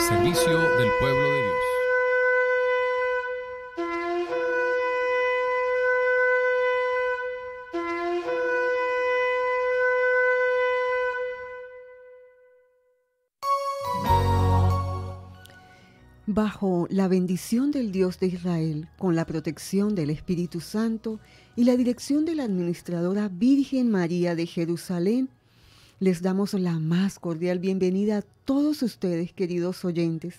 servicio del pueblo de Dios. Bajo la bendición del Dios de Israel, con la protección del Espíritu Santo y la dirección de la Administradora Virgen María de Jerusalén, les damos la más cordial bienvenida a todos ustedes, queridos oyentes.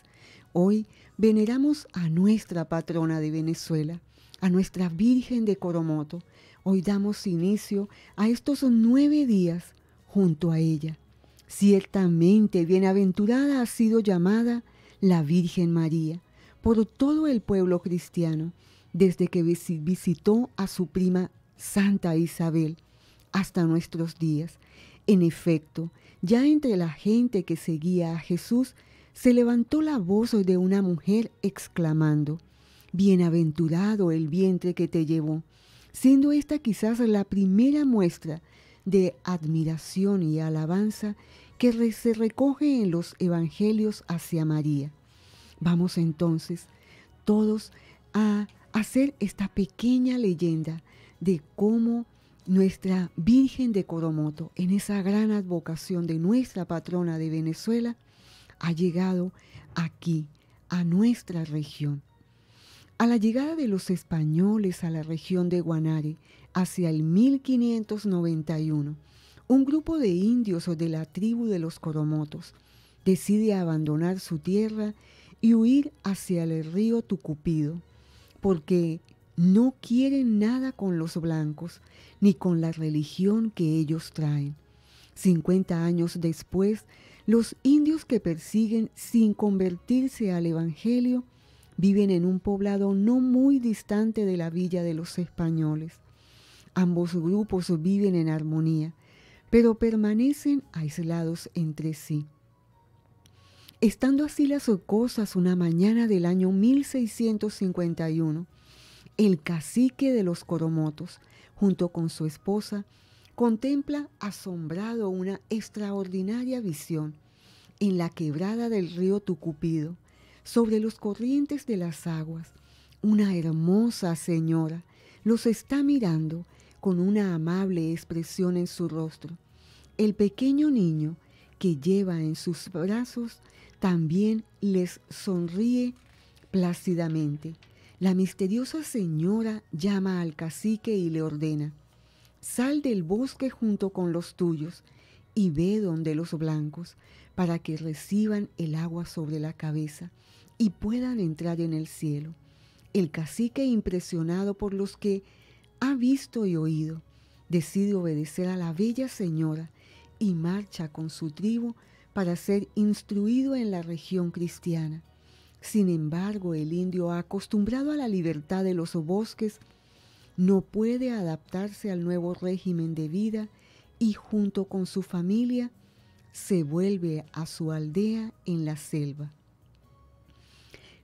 Hoy veneramos a nuestra patrona de Venezuela, a nuestra Virgen de Coromoto. Hoy damos inicio a estos nueve días junto a ella. Ciertamente bienaventurada ha sido llamada la Virgen María por todo el pueblo cristiano, desde que visitó a su prima Santa Isabel hasta nuestros días. En efecto, ya entre la gente que seguía a Jesús, se levantó la voz de una mujer exclamando, Bienaventurado el vientre que te llevó, siendo esta quizás la primera muestra de admiración y alabanza que se recoge en los evangelios hacia María. Vamos entonces todos a hacer esta pequeña leyenda de cómo nuestra Virgen de Coromoto, en esa gran advocación de nuestra patrona de Venezuela, ha llegado aquí, a nuestra región. A la llegada de los españoles a la región de Guanare, hacia el 1591, un grupo de indios o de la tribu de los Coromotos decide abandonar su tierra y huir hacia el río Tucupido, porque no quieren nada con los blancos ni con la religión que ellos traen. 50 años después, los indios que persiguen sin convertirse al Evangelio viven en un poblado no muy distante de la villa de los españoles. Ambos grupos viven en armonía, pero permanecen aislados entre sí. Estando así las cosas una mañana del año 1651, el cacique de los Coromotos, junto con su esposa, contempla asombrado una extraordinaria visión en la quebrada del río Tucupido, sobre los corrientes de las aguas. Una hermosa señora los está mirando con una amable expresión en su rostro. El pequeño niño que lleva en sus brazos también les sonríe plácidamente la misteriosa señora llama al cacique y le ordena, sal del bosque junto con los tuyos y ve donde los blancos para que reciban el agua sobre la cabeza y puedan entrar en el cielo. El cacique, impresionado por los que ha visto y oído, decide obedecer a la bella señora y marcha con su tribu para ser instruido en la región cristiana. Sin embargo, el indio acostumbrado a la libertad de los bosques no puede adaptarse al nuevo régimen de vida y junto con su familia se vuelve a su aldea en la selva.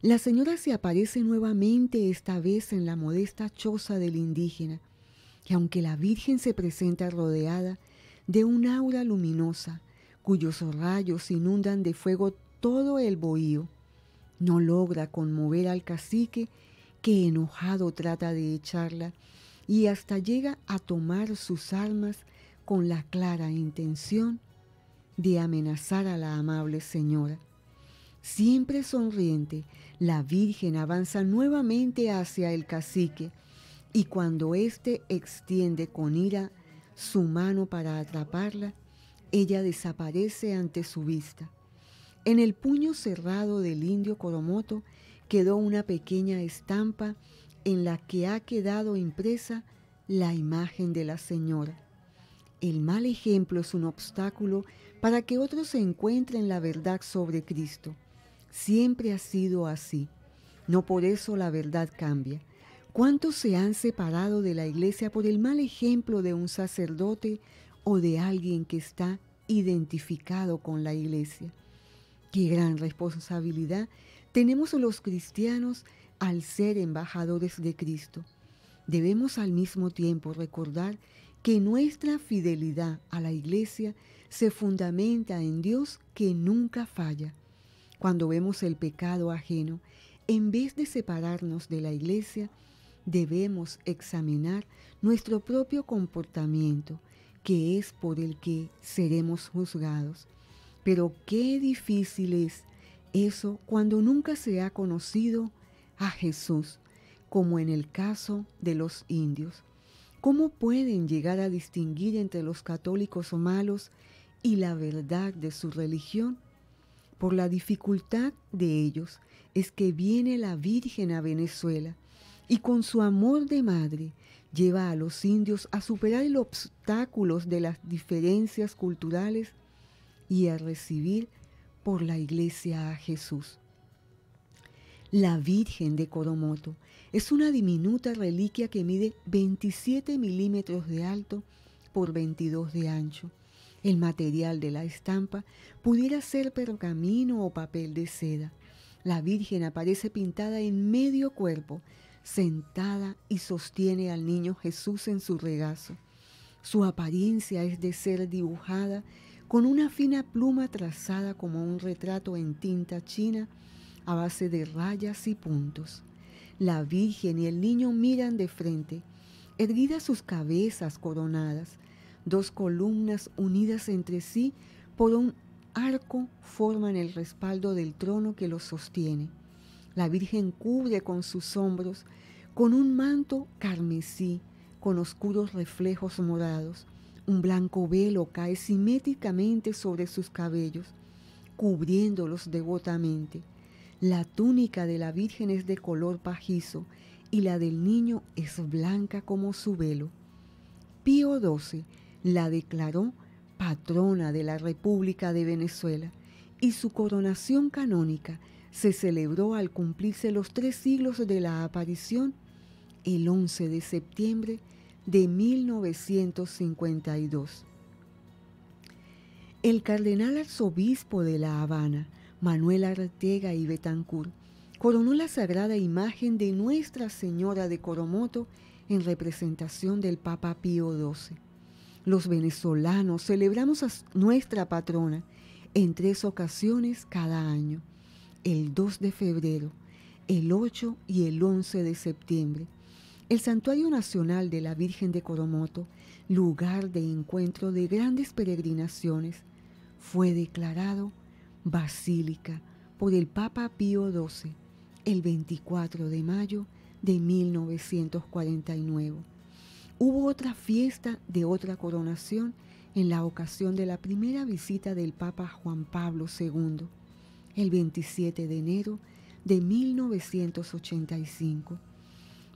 La señora se aparece nuevamente esta vez en la modesta choza del indígena, que aunque la Virgen se presenta rodeada de un aura luminosa, cuyos rayos inundan de fuego todo el bohío, no logra conmover al cacique que enojado trata de echarla y hasta llega a tomar sus armas con la clara intención de amenazar a la amable señora. Siempre sonriente, la Virgen avanza nuevamente hacia el cacique y cuando éste extiende con ira su mano para atraparla, ella desaparece ante su vista. En el puño cerrado del indio Coromoto quedó una pequeña estampa en la que ha quedado impresa la imagen de la señora. El mal ejemplo es un obstáculo para que otros se encuentren la verdad sobre Cristo. Siempre ha sido así. No por eso la verdad cambia. ¿Cuántos se han separado de la iglesia por el mal ejemplo de un sacerdote o de alguien que está identificado con la iglesia? Qué gran responsabilidad tenemos los cristianos al ser embajadores de Cristo. Debemos al mismo tiempo recordar que nuestra fidelidad a la iglesia se fundamenta en Dios que nunca falla. Cuando vemos el pecado ajeno, en vez de separarnos de la iglesia, debemos examinar nuestro propio comportamiento, que es por el que seremos juzgados. Pero qué difícil es eso cuando nunca se ha conocido a Jesús, como en el caso de los indios. ¿Cómo pueden llegar a distinguir entre los católicos o malos y la verdad de su religión? Por la dificultad de ellos es que viene la Virgen a Venezuela y con su amor de madre lleva a los indios a superar los obstáculos de las diferencias culturales y a recibir por la iglesia a Jesús. La Virgen de Coromoto es una diminuta reliquia que mide 27 milímetros de alto por 22 de ancho. El material de la estampa pudiera ser pergamino o papel de seda. La Virgen aparece pintada en medio cuerpo, sentada y sostiene al niño Jesús en su regazo. Su apariencia es de ser dibujada con una fina pluma trazada como un retrato en tinta china a base de rayas y puntos. La Virgen y el niño miran de frente, erguidas sus cabezas coronadas, dos columnas unidas entre sí por un arco forman el respaldo del trono que los sostiene. La Virgen cubre con sus hombros, con un manto carmesí, con oscuros reflejos morados, un blanco velo cae simétricamente sobre sus cabellos, cubriéndolos devotamente. La túnica de la Virgen es de color pajizo y la del niño es blanca como su velo. Pío XII la declaró patrona de la República de Venezuela y su coronación canónica se celebró al cumplirse los tres siglos de la aparición el 11 de septiembre de 1952. El cardenal arzobispo de La Habana, Manuel Artega y Betancourt, coronó la sagrada imagen de Nuestra Señora de Coromoto en representación del Papa Pío XII. Los venezolanos celebramos a nuestra patrona en tres ocasiones cada año, el 2 de febrero, el 8 y el 11 de septiembre, el Santuario Nacional de la Virgen de Coromoto, lugar de encuentro de grandes peregrinaciones, fue declarado basílica por el Papa Pío XII el 24 de mayo de 1949. Hubo otra fiesta de otra coronación en la ocasión de la primera visita del Papa Juan Pablo II, el 27 de enero de 1985.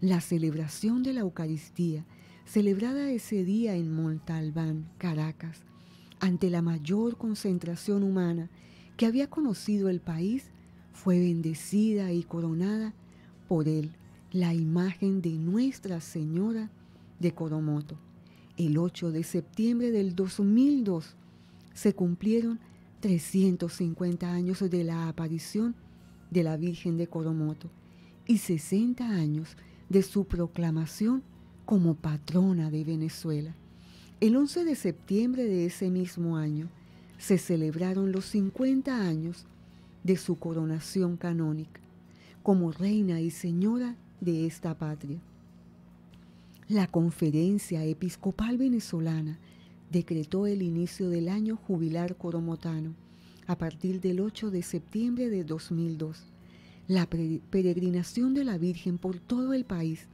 La celebración de la Eucaristía, celebrada ese día en Montalbán, Caracas, ante la mayor concentración humana que había conocido el país, fue bendecida y coronada por él la imagen de Nuestra Señora de Coromoto. El 8 de septiembre del 2002 se cumplieron 350 años de la aparición de la Virgen de Coromoto y 60 años de de su proclamación como patrona de Venezuela. El 11 de septiembre de ese mismo año se celebraron los 50 años de su coronación canónica como reina y señora de esta patria. La conferencia episcopal venezolana decretó el inicio del año jubilar coromotano a partir del 8 de septiembre de 2002 la peregrinación de la Virgen por todo el país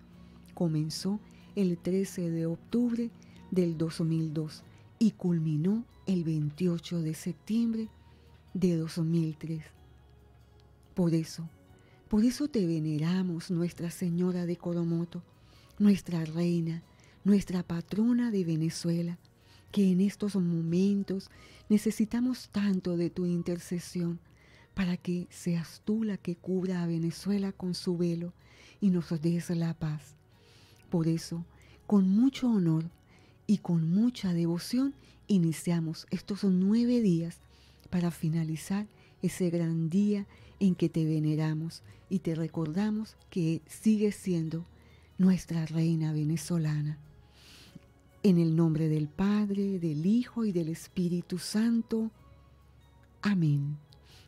comenzó el 13 de octubre del 2002 y culminó el 28 de septiembre de 2003. Por eso, por eso te veneramos, Nuestra Señora de Coromoto, nuestra reina, nuestra patrona de Venezuela, que en estos momentos necesitamos tanto de tu intercesión para que seas tú la que cubra a Venezuela con su velo y nos des la paz. Por eso, con mucho honor y con mucha devoción, iniciamos estos nueve días para finalizar ese gran día en que te veneramos y te recordamos que sigues siendo nuestra reina venezolana. En el nombre del Padre, del Hijo y del Espíritu Santo. Amén.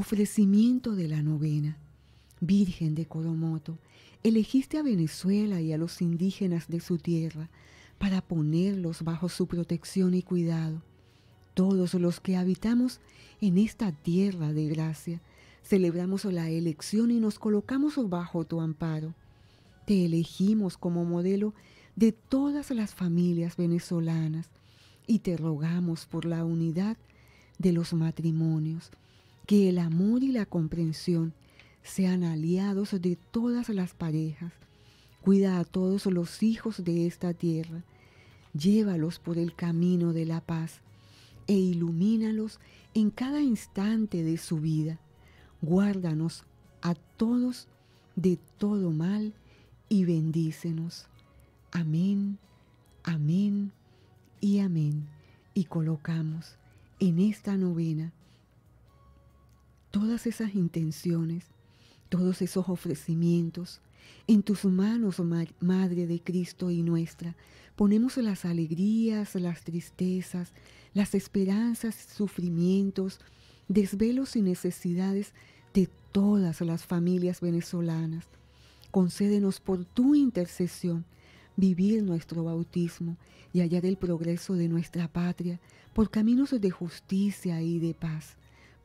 Ofrecimiento de la novena. Virgen de Coromoto, elegiste a Venezuela y a los indígenas de su tierra para ponerlos bajo su protección y cuidado. Todos los que habitamos en esta tierra de gracia, celebramos la elección y nos colocamos bajo tu amparo. Te elegimos como modelo de todas las familias venezolanas y te rogamos por la unidad de los matrimonios que el amor y la comprensión sean aliados de todas las parejas. Cuida a todos los hijos de esta tierra. Llévalos por el camino de la paz e ilumínalos en cada instante de su vida. Guárdanos a todos de todo mal y bendícenos. Amén, amén y amén. Y colocamos en esta novena todas esas intenciones, todos esos ofrecimientos, en tus manos, Madre de Cristo y nuestra, ponemos las alegrías, las tristezas, las esperanzas, sufrimientos, desvelos y necesidades de todas las familias venezolanas. Concédenos por tu intercesión vivir nuestro bautismo y hallar el progreso de nuestra patria por caminos de justicia y de paz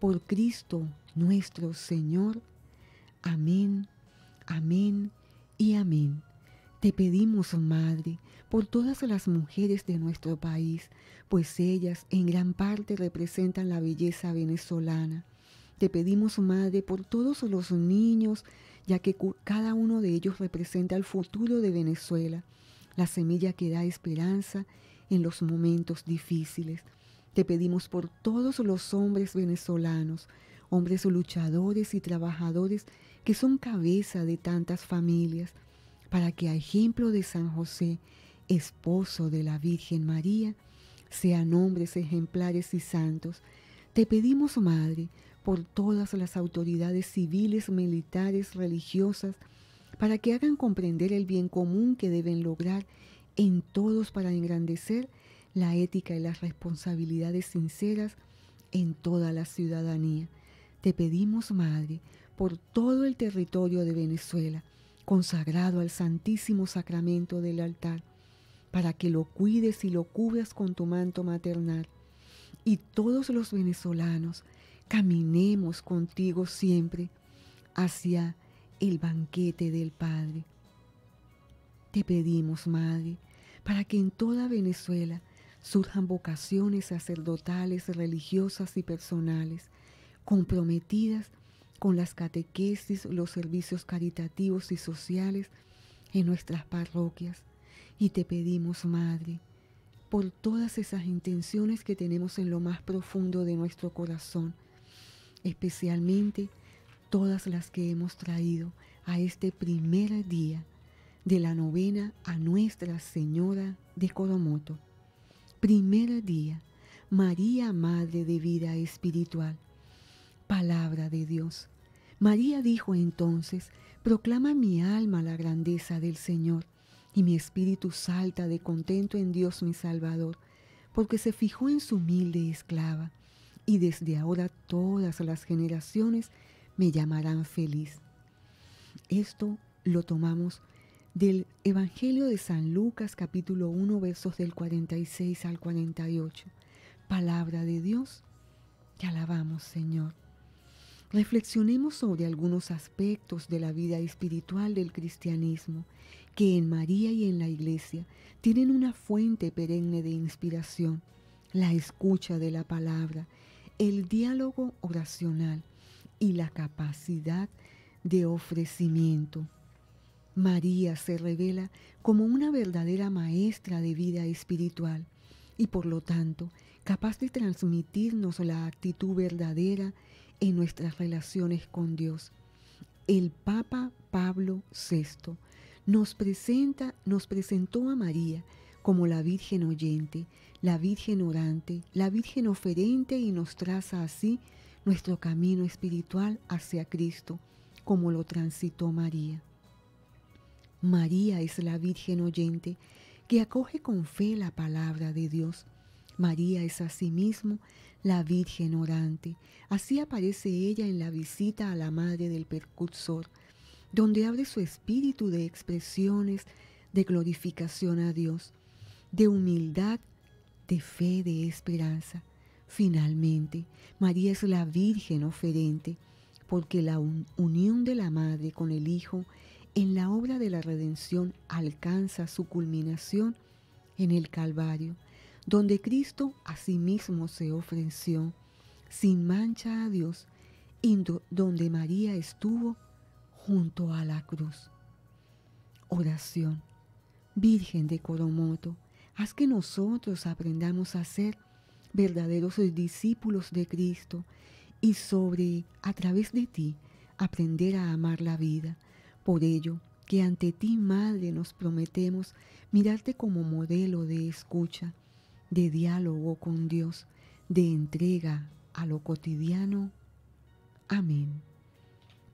por Cristo nuestro Señor. Amén, amén y amén. Te pedimos, oh Madre, por todas las mujeres de nuestro país, pues ellas en gran parte representan la belleza venezolana. Te pedimos, oh Madre, por todos los niños, ya que cada uno de ellos representa el futuro de Venezuela, la semilla que da esperanza en los momentos difíciles. Te pedimos por todos los hombres venezolanos, hombres luchadores y trabajadores que son cabeza de tantas familias, para que a ejemplo de San José, esposo de la Virgen María, sean hombres ejemplares y santos. Te pedimos, Madre, por todas las autoridades civiles, militares, religiosas, para que hagan comprender el bien común que deben lograr en todos para engrandecer la ética y las responsabilidades sinceras en toda la ciudadanía. Te pedimos, Madre, por todo el territorio de Venezuela, consagrado al Santísimo Sacramento del altar, para que lo cuides y lo cubras con tu manto maternal. Y todos los venezolanos caminemos contigo siempre hacia el banquete del Padre. Te pedimos, Madre, para que en toda Venezuela surjan vocaciones sacerdotales, religiosas y personales, comprometidas con las catequesis, los servicios caritativos y sociales en nuestras parroquias. Y te pedimos, Madre, por todas esas intenciones que tenemos en lo más profundo de nuestro corazón, especialmente todas las que hemos traído a este primer día de la novena a Nuestra Señora de Coromoto. Primer día, María Madre de Vida Espiritual. Palabra de Dios. María dijo entonces, proclama mi alma la grandeza del Señor, y mi espíritu salta de contento en Dios mi Salvador, porque se fijó en su humilde esclava, y desde ahora todas las generaciones me llamarán feliz. Esto lo tomamos del Evangelio de San Lucas capítulo 1 versos del 46 al 48. Palabra de Dios, te alabamos Señor. Reflexionemos sobre algunos aspectos de la vida espiritual del cristianismo que en María y en la Iglesia tienen una fuente perenne de inspiración, la escucha de la palabra, el diálogo oracional y la capacidad de ofrecimiento. María se revela como una verdadera maestra de vida espiritual y por lo tanto capaz de transmitirnos la actitud verdadera en nuestras relaciones con Dios. El Papa Pablo VI nos presenta, nos presentó a María como la Virgen oyente, la Virgen orante, la Virgen oferente y nos traza así nuestro camino espiritual hacia Cristo, como lo transitó María. María es la Virgen oyente que acoge con fe la palabra de Dios. María es asimismo la Virgen orante. Así aparece ella en la visita a la Madre del Percursor, donde abre su espíritu de expresiones de glorificación a Dios, de humildad, de fe, de esperanza. Finalmente, María es la Virgen oferente, porque la unión de la Madre con el Hijo en la obra de la redención alcanza su culminación en el Calvario, donde Cristo a sí mismo se ofreció sin mancha a Dios, y donde María estuvo junto a la cruz. Oración. Virgen de Coromoto, haz que nosotros aprendamos a ser verdaderos discípulos de Cristo y sobre, a través de ti, aprender a amar la vida por ello, que ante ti, Madre, nos prometemos mirarte como modelo de escucha, de diálogo con Dios, de entrega a lo cotidiano. Amén.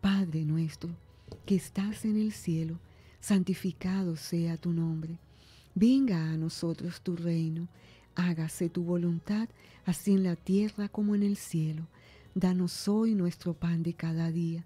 Padre nuestro, que estás en el cielo, santificado sea tu nombre. Venga a nosotros tu reino, hágase tu voluntad, así en la tierra como en el cielo. Danos hoy nuestro pan de cada día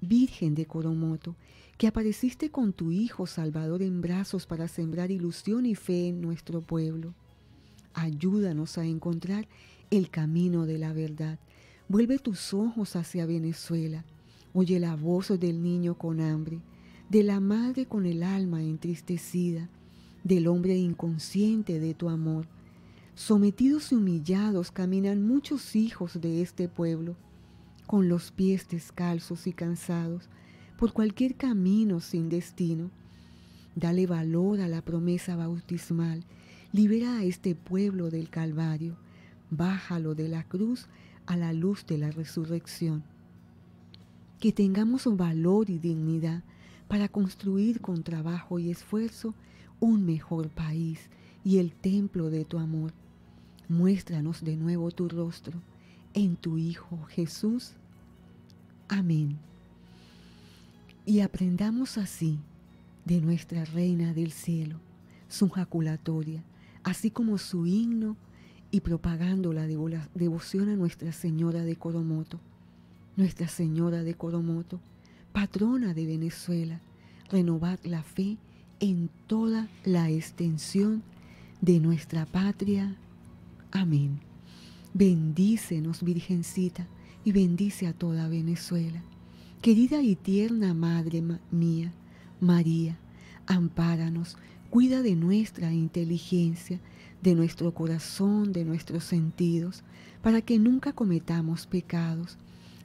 Virgen de Coromoto, que apareciste con tu Hijo Salvador en brazos para sembrar ilusión y fe en nuestro pueblo. Ayúdanos a encontrar el camino de la verdad. Vuelve tus ojos hacia Venezuela. Oye la voz del niño con hambre, de la madre con el alma entristecida, del hombre inconsciente de tu amor. Sometidos y humillados caminan muchos hijos de este pueblo con los pies descalzos y cansados, por cualquier camino sin destino. Dale valor a la promesa bautismal, libera a este pueblo del Calvario, bájalo de la cruz a la luz de la resurrección. Que tengamos valor y dignidad para construir con trabajo y esfuerzo un mejor país y el templo de tu amor. Muéstranos de nuevo tu rostro en tu Hijo Jesús. Amén. Y aprendamos así de nuestra Reina del Cielo, su jaculatoria, así como su himno y propagando la devoción a Nuestra Señora de Coromoto. Nuestra Señora de Coromoto, patrona de Venezuela, renovar la fe en toda la extensión de nuestra patria. Amén. Bendícenos, Virgencita, y bendice a toda Venezuela. Querida y tierna Madre mía, María, ampáranos, cuida de nuestra inteligencia, de nuestro corazón, de nuestros sentidos, para que nunca cometamos pecados.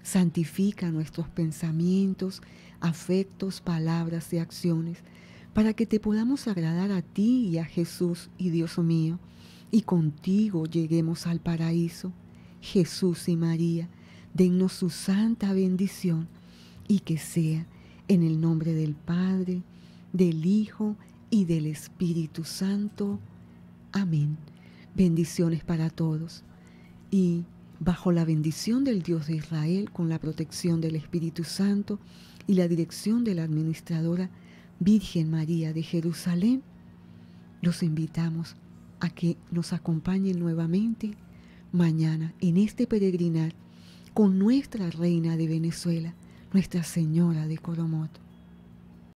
Santifica nuestros pensamientos, afectos, palabras y acciones, para que te podamos agradar a ti y a Jesús y Dios mío y contigo lleguemos al paraíso. Jesús y María, dennos su santa bendición y que sea en el nombre del Padre, del Hijo y del Espíritu Santo. Amén. Bendiciones para todos. Y bajo la bendición del Dios de Israel, con la protección del Espíritu Santo y la dirección de la administradora Virgen María de Jerusalén, los invitamos a que nos acompañen nuevamente mañana en este peregrinar con nuestra reina de Venezuela, nuestra señora de Coromoto.